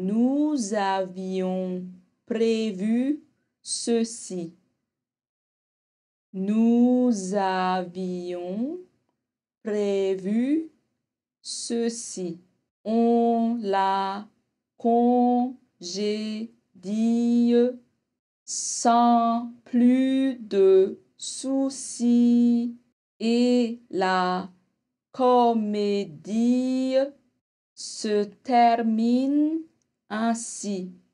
Nous avions prévu ceci. Nous avions prévu ceci. On l'a congédie sans plus de soucis et la comédie se termine a ah, si